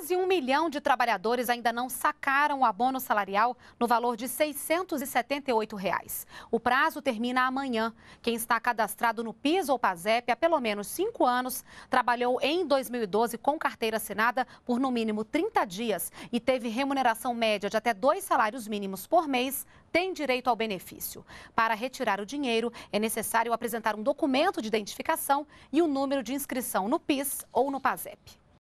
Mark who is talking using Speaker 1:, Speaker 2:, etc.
Speaker 1: Quase um milhão de trabalhadores ainda não sacaram o abono salarial no valor de R$ 678. Reais. O prazo termina amanhã. Quem está cadastrado no PIS ou PASEP há pelo menos cinco anos, trabalhou em 2012 com carteira assinada por no mínimo 30 dias e teve remuneração média de até dois salários mínimos por mês, tem direito ao benefício. Para retirar o dinheiro, é necessário apresentar um documento de identificação e o um número de inscrição no PIS ou no PASEP.